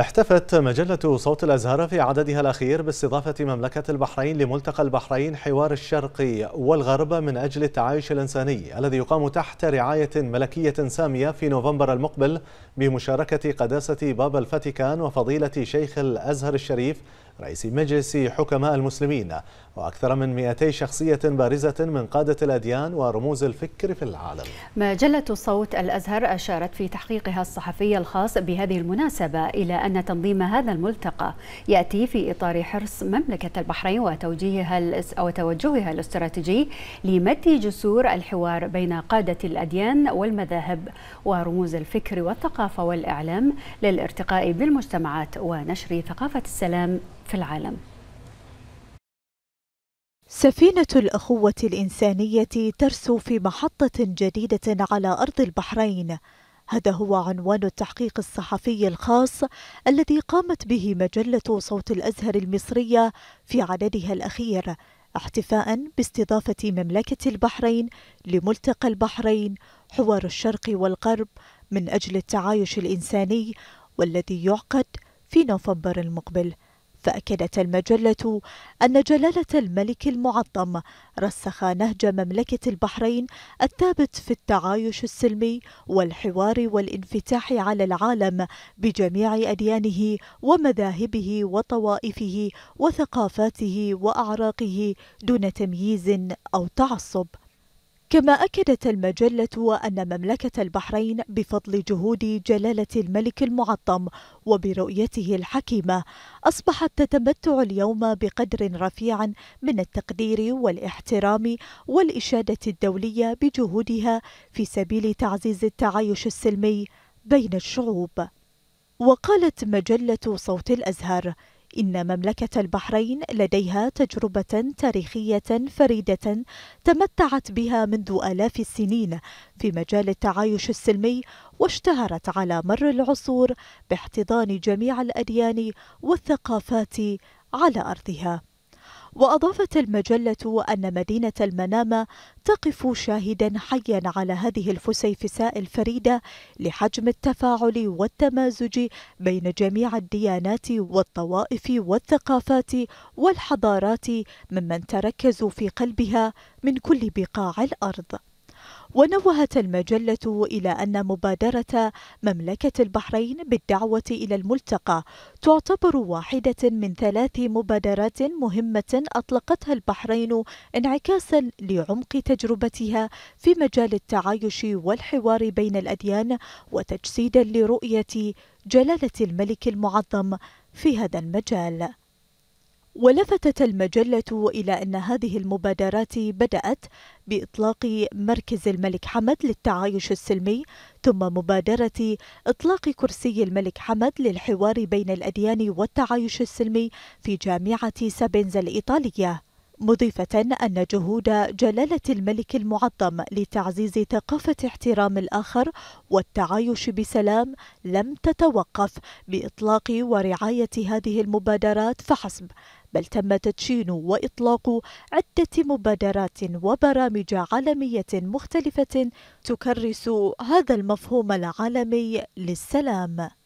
احتفت مجلة صوت الأزهر في عددها الأخير باستضافة مملكة البحرين لملتقى البحرين حوار الشرق والغرب من أجل التعايش الإنساني الذي يقام تحت رعاية ملكية سامية في نوفمبر المقبل بمشاركة قداسة بابا الفاتيكان وفضيلة شيخ الأزهر الشريف رئيس مجلس حكماء المسلمين وأكثر من 200 شخصية بارزة من قادة الأديان ورموز الفكر في العالم مجلة صوت الأزهر أشارت في تحقيقها الصحفي الخاص بهذه المناسبة إلى أن تنظيم هذا الملتقى يأتي في إطار حرص مملكة البحرين وتوجيهها أو توجهها الاستراتيجي لمد جسور الحوار بين قادة الأديان والمذاهب ورموز الفكر والثقافة والإعلام للارتقاء بالمجتمعات ونشر ثقافة السلام في العالم سفينة الأخوة الإنسانية ترسو في محطة جديدة على أرض البحرين هذا هو عنوان التحقيق الصحفي الخاص الذي قامت به مجلة صوت الأزهر المصرية في عددها الأخير احتفاء باستضافة مملكة البحرين لملتقى البحرين حوار الشرق والغرب من أجل التعايش الإنساني والذي يعقد في نوفمبر المقبل فأكدت المجلة أن جلالة الملك المعظم رسخ نهج مملكة البحرين الثابت في التعايش السلمي والحوار والانفتاح على العالم بجميع أديانه ومذاهبه وطوائفه وثقافاته وأعراقه دون تمييز أو تعصب كما أكدت المجلة أن مملكة البحرين بفضل جهود جلالة الملك المعظم وبرؤيته الحكيمة أصبحت تتمتع اليوم بقدر رفيع من التقدير والاحترام والإشادة الدولية بجهودها في سبيل تعزيز التعايش السلمي بين الشعوب. وقالت مجلة صوت الأزهر إن مملكة البحرين لديها تجربة تاريخية فريدة تمتعت بها منذ آلاف السنين في مجال التعايش السلمي واشتهرت على مر العصور باحتضان جميع الأديان والثقافات على أرضها وأضافت المجلة أن مدينة المنامة تقف شاهدا حيا على هذه الفسيفساء الفريدة لحجم التفاعل والتمازج بين جميع الديانات والطوائف والثقافات والحضارات ممن تركزوا في قلبها من كل بقاع الأرض ونوهت المجلة إلى أن مبادرة مملكة البحرين بالدعوة إلى الملتقى تعتبر واحدة من ثلاث مبادرات مهمة أطلقتها البحرين انعكاسا لعمق تجربتها في مجال التعايش والحوار بين الأديان وتجسيدا لرؤية جلالة الملك المعظم في هذا المجال ولفتت المجلة إلى أن هذه المبادرات بدأت بإطلاق مركز الملك حمد للتعايش السلمي ثم مبادرة إطلاق كرسي الملك حمد للحوار بين الأديان والتعايش السلمي في جامعة سابينزا الإيطالية مضيفة أن جهود جلالة الملك المعظم لتعزيز ثقافة احترام الآخر والتعايش بسلام لم تتوقف بإطلاق ورعاية هذه المبادرات فحسب، بل تم تدشين وإطلاق عدة مبادرات وبرامج عالمية مختلفة تكرس هذا المفهوم العالمي للسلام.